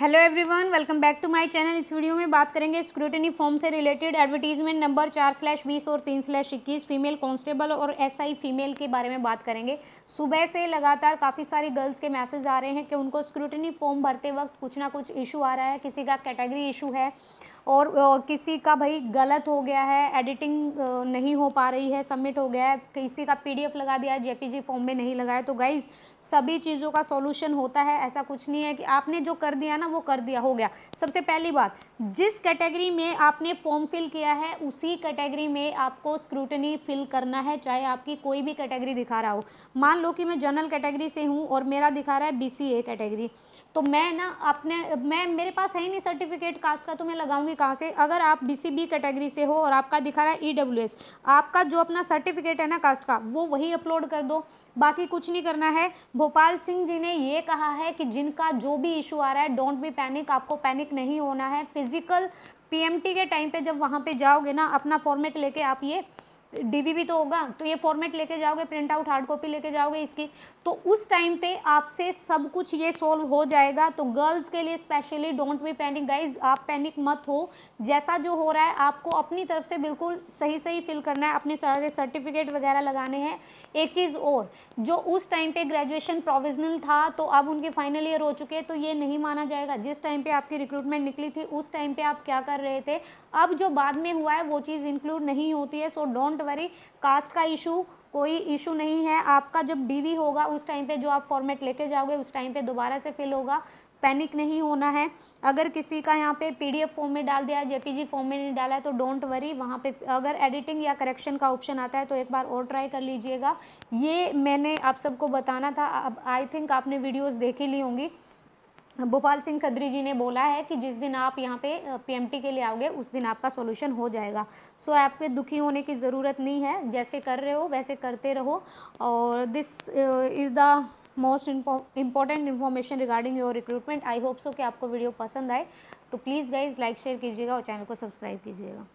hello everyone welcome back to my channel इस video में बात करेंगे स्क्रूटनी फॉर्म से रिलेटेड एडवर्टीजमेंट नंबर चार स्लैश बीस और तीन स्लैश इक्कीस फीमेल कांस्टेबल और एसआई फीमेल के बारे में बात करेंगे सुबह से लगातार काफ़ी सारी गर्ल्स के मैसेज आ रहे हैं कि उनको स्क्रूटनी फॉर्म भरते वक्त कुछ ना कुछ इशू आ रहा है किसी का कैटेगरी इशू है और किसी का भाई गलत हो गया है एडिटिंग नहीं हो पा रही है सबमिट हो गया है किसी का पीडीएफ लगा दिया है जेपीजी फॉर्म में नहीं लगाया तो गाइज सभी चीज़ों का सॉल्यूशन होता है ऐसा कुछ नहीं है कि आपने जो कर दिया ना वो कर दिया हो गया सबसे पहली बात जिस कैटेगरी में आपने फॉर्म फिल किया है उसी कैटेगरी में आपको स्क्रूटनी फिल करना है चाहे आपकी कोई भी कैटेगरी दिखा रहा हो मान लो कि मैं जनरल कैटेगरी से हूँ और मेरा दिखा रहा है बी कैटेगरी तो मैं ना अपने मैं मेरे पास है ही नहीं सर्टिफिकेट कास्ट का तो मैं लगाऊंगी होगी कहाँ से अगर आप डी कैटेगरी से हो और आपका दिखा रहा है ई e आपका जो अपना सर्टिफिकेट है ना कास्ट का वो वही अपलोड कर दो बाकी कुछ नहीं करना है भोपाल सिंह जी ने ये कहा है कि जिनका जो भी इशू आ रहा है डोंट बी पैनिक आपको पैनिक नहीं होना है फिजिकल पीएमटी के टाइम पे जब वहाँ पे जाओगे ना अपना फॉर्मेट लेके आप ये भी तो होगा तो ये फॉर्मेट लेके जाओगे प्रिंट आउट हार्ड कॉपी लेके जाओगे इसकी तो उस टाइम पे आपसे सब कुछ ये सॉल्व हो जाएगा तो गर्ल्स के लिए specially don't be panic guys आप पैनिक मत हो जैसा जो हो रहा है आपको अपनी तरफ से बिल्कुल सही सही फिल करना है अपने सारे सर्टिफिकेट वगैरह लगाने हैं एक चीज़ और जो उस टाइम पे ग्रेजुएशन प्रोविजनल था तो अब उनके फाइनल ईयर हो चुके हैं तो ये नहीं माना जाएगा जिस टाइम पे आपकी रिक्रूटमेंट निकली थी उस टाइम पे आप क्या कर रहे थे अब जो बाद में हुआ है वो चीज़ इंक्लूड नहीं होती है सो डोंट वरी कास्ट का इशू कोई इशू नहीं है आपका जब डीवी होगा उस टाइम पे जो आप फॉर्मेट लेके जाओगे उस टाइम पे दोबारा से फिल होगा पैनिक नहीं होना है अगर किसी का यहाँ पे पीडीएफ फॉर्म में डाल दिया जेपीजी फॉर्म में नहीं डाला है तो डोंट वरी वहाँ पे अगर एडिटिंग या करेक्शन का ऑप्शन आता है तो एक बार और ट्राई कर लीजिएगा ये मैंने आप सबको बताना था अब आई थिंक आपने वीडियोज देखी ली होंगी भोपाल सिंह खदरी जी ने बोला है कि जिस दिन आप यहाँ पे पीएमटी के लिए आओगे उस दिन आपका सॉल्यूशन हो जाएगा सो so, आप पे दुखी होने की ज़रूरत नहीं है जैसे कर रहे हो वैसे करते रहो और this is the most important information regarding your recruitment I hope so कि आपको वीडियो पसंद आए तो प्लीज़ गाइज लाइक शेयर कीजिएगा और चैनल को सब्सक्राइब कीजिएगा